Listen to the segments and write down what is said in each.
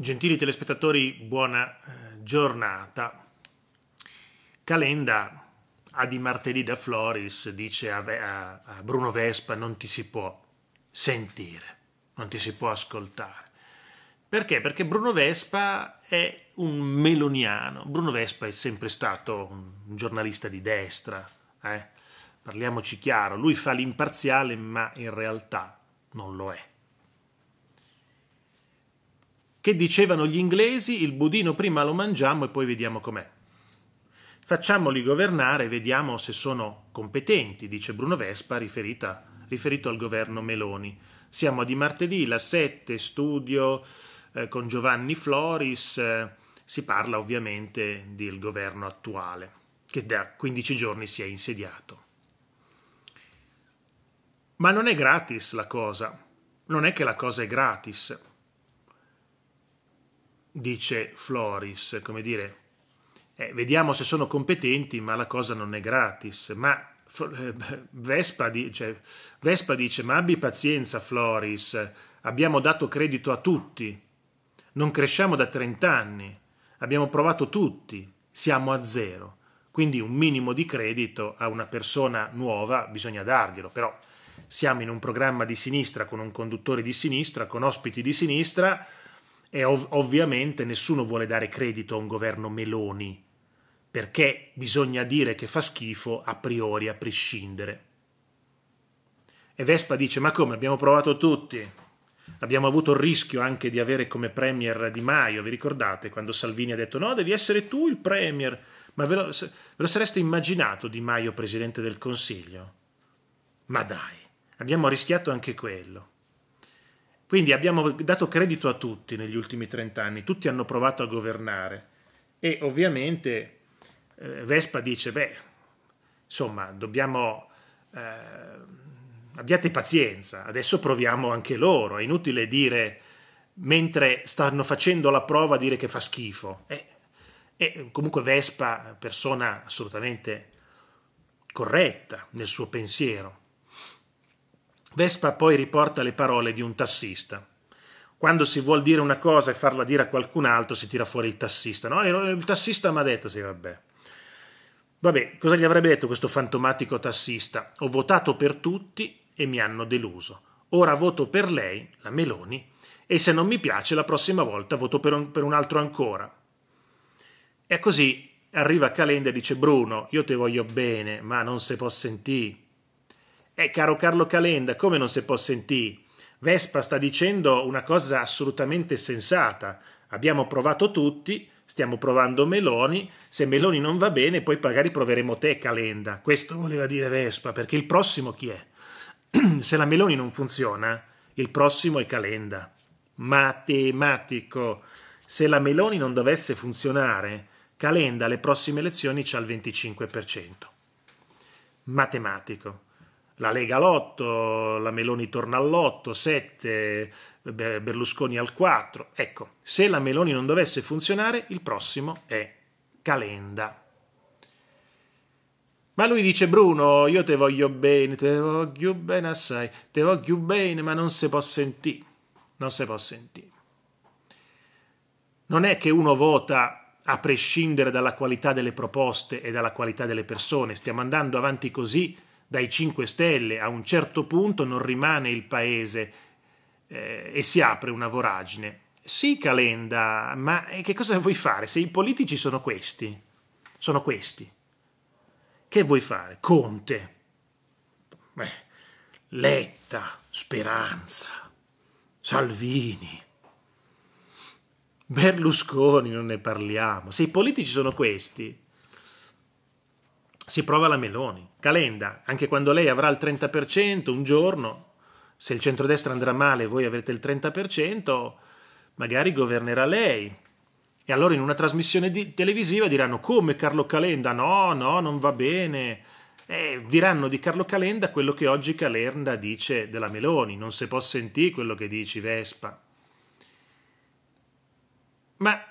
Gentili telespettatori, buona eh, giornata. Calenda a di martedì da Floris dice a, Bruno Vespa non ti si può sentire, non ti si può ascoltare. Perché? Perché Bruno Vespa è un meloniano. Bruno Vespa è sempre stato un giornalista di destra, eh? parliamoci chiaro. Lui fa l'imparziale, ma in realtà non lo è che dicevano gli inglesi il budino prima lo mangiamo e poi vediamo com'è. Facciamoli governare e vediamo se sono competenti, dice Bruno Vespa, riferita, riferito al governo Meloni. Siamo di martedì, la 7, studio eh, con Giovanni Floris, eh, si parla ovviamente del governo attuale, che da 15 giorni si è insediato. Ma non è gratis la cosa, non è che la cosa è gratis dice Floris, come dire, eh, vediamo se sono competenti, ma la cosa non è gratis. Ma eh, Vespa, di, cioè, Vespa dice, ma abbi pazienza Floris, abbiamo dato credito a tutti, non cresciamo da 30 anni, abbiamo provato tutti, siamo a zero. Quindi un minimo di credito a una persona nuova bisogna darglielo, però siamo in un programma di sinistra con un conduttore di sinistra, con ospiti di sinistra, e ov- ovviamente nessuno vuole dare credito a un governo Meloni, perché bisogna dire che fa schifo a priori, a prescindere. E Vespa dice, ma come, abbiamo provato tutti? Abbiamo avuto il rischio anche di avere come premier Di Maio, vi ricordate quando Salvini ha detto no, devi essere tu il premier, ma ve lo, ve lo sareste immaginato Di Maio presidente del Consiglio? Ma dai, abbiamo rischiato anche quello. Quindi abbiamo dato credito a tutti negli ultimi trent'anni, tutti hanno provato a governare e ovviamente eh, Vespa dice, beh, insomma, dobbiamo, eh, abbiate pazienza, adesso proviamo anche loro, è inutile dire, mentre stanno facendo la prova, dire che fa schifo. E, e comunque Vespa, persona assolutamente corretta nel suo pensiero, Vespa poi riporta le parole di un tassista. Quando si vuol dire una cosa e farla dire a qualcun altro si tira fuori il tassista. No, eh, il tassista mi ha detto, sì, vabbè. Vabbè, cosa gli avrebbe detto questo fantomatico tassista? Ho votato per tutti e mi hanno deluso. Ora voto per lei, la Meloni, e se non mi piace la prossima volta voto per un, per un altro ancora. E così arriva Calenda e dice Bruno, io ti voglio bene, ma non se può sentire eh, caro Carlo Calenda, come non si può sentire? Vespa sta dicendo una cosa assolutamente sensata. Abbiamo provato tutti, stiamo provando Meloni, se Meloni non va bene poi magari proveremo te Calenda. Questo voleva dire Vespa, perché il prossimo chi è? se la Meloni non funziona, il prossimo è Calenda. Matematico. Se la Meloni non dovesse funzionare, Calenda alle prossime elezioni c'ha il 25%. Matematico la Lega l'8, la Meloni torna all'8, 7, Berlusconi al 4. Ecco, se la Meloni non dovesse funzionare, il prossimo è Calenda. Ma lui dice Bruno, io te voglio bene, te voglio bene assai, te voglio bene, ma non si può sentire. Non si può sentire. Non è che uno vota a prescindere dalla qualità delle proposte e dalla qualità delle persone, stiamo andando avanti così dai 5 Stelle a un certo punto non rimane il paese eh, e si apre una voragine. Sì, Calenda, ma eh, che cosa vuoi fare se i politici sono questi? Sono questi. Che vuoi fare? Conte. Beh, Letta, Speranza, Salvini. Berlusconi non ne parliamo. Se i politici sono questi, si prova la Meloni. Calenda, anche quando lei avrà il 30% un giorno, se il centrodestra andrà male e voi avrete il 30%, magari governerà lei. E allora in una trasmissione di- televisiva diranno come Carlo Calenda, no, no, non va bene. Eh, diranno di Carlo Calenda quello che oggi Calenda dice della Meloni, non si può sentire quello che dici Vespa. Ma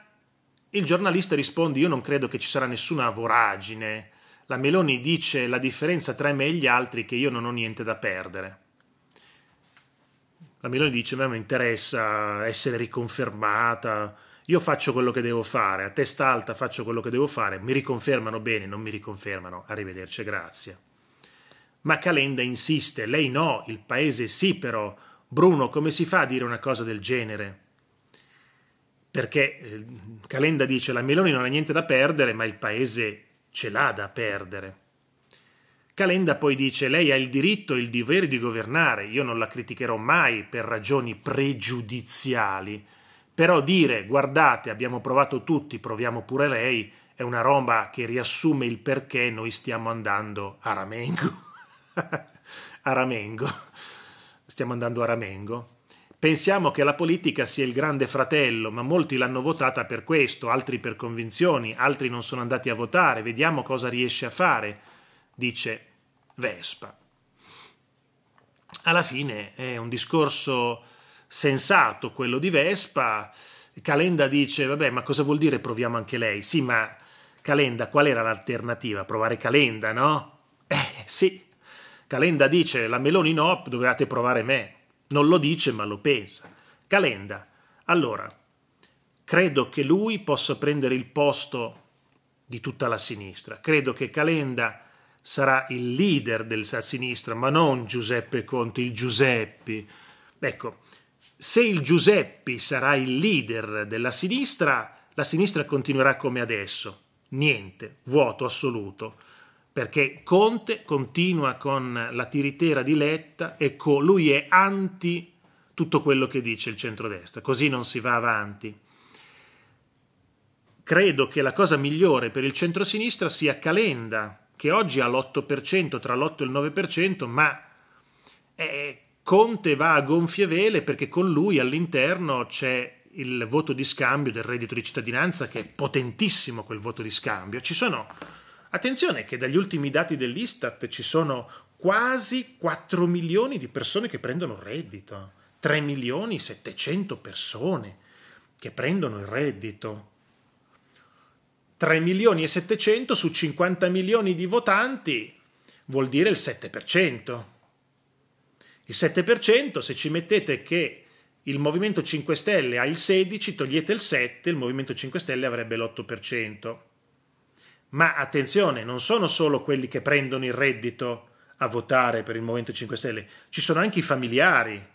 il giornalista risponde io non credo che ci sarà nessuna voragine la Meloni dice la differenza tra me e gli altri è che io non ho niente da perdere. La Meloni dice a me non interessa essere riconfermata, io faccio quello che devo fare, a testa alta faccio quello che devo fare, mi riconfermano bene, non mi riconfermano, arrivederci, grazie. Ma Calenda insiste, lei no, il paese sì però. Bruno, come si fa a dire una cosa del genere? Perché eh, Calenda dice la Meloni non ha niente da perdere, ma il paese ce l'ha da perdere. Calenda poi dice lei ha il diritto e il dovere di governare, io non la criticherò mai per ragioni pregiudiziali, però dire guardate abbiamo provato tutti, proviamo pure lei, è una roba che riassume il perché noi stiamo andando a Ramengo. a Ramengo. Stiamo andando a Ramengo. Pensiamo che la politica sia il grande fratello, ma molti l'hanno votata per questo, altri per convinzioni, altri non sono andati a votare, vediamo cosa riesce a fare, dice Vespa. Alla fine è un discorso sensato quello di Vespa. Calenda dice, vabbè, ma cosa vuol dire proviamo anche lei? Sì, ma Calenda, qual era l'alternativa? Provare Calenda, no? Eh, sì. Calenda dice, la Meloni no, dovevate provare me. Non lo dice, ma lo pensa. Calenda. Allora, credo che lui possa prendere il posto di tutta la sinistra. Credo che Calenda sarà il leader della sinistra, ma non Giuseppe Conte, il Giuseppi. Ecco, se il Giuseppi sarà il leader della sinistra, la sinistra continuerà come adesso. Niente, vuoto assoluto perché Conte continua con la tiritera di Letta e lui è anti tutto quello che dice il centrodestra, così non si va avanti. Credo che la cosa migliore per il centrosinistra sia Calenda, che oggi ha l'8%, tra l'8 e il 9%, ma eh, Conte va a gonfie vele perché con lui all'interno c'è il voto di scambio del reddito di cittadinanza, che è potentissimo quel voto di scambio. Ci sono Attenzione che dagli ultimi dati dell'Istat ci sono quasi 4 milioni di persone che prendono reddito, 3 milioni 700 persone che prendono il reddito. 3 milioni e 700 su 50 milioni di votanti vuol dire il 7%. Il 7% se ci mettete che il Movimento 5 Stelle ha il 16, togliete il 7, il Movimento 5 Stelle avrebbe l'8%. Ma attenzione, non sono solo quelli che prendono il reddito a votare per il Movimento 5 Stelle, ci sono anche i familiari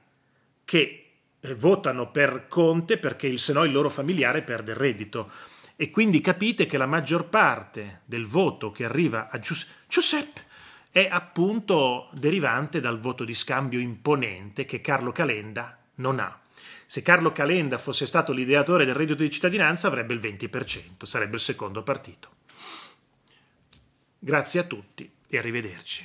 che eh, votano per Conte perché se no il loro familiare perde il reddito. E quindi capite che la maggior parte del voto che arriva a Giuseppe è appunto derivante dal voto di scambio imponente che Carlo Calenda non ha. Se Carlo Calenda fosse stato l'ideatore del reddito di cittadinanza avrebbe il 20%, sarebbe il secondo partito. Grazie a tutti e arrivederci.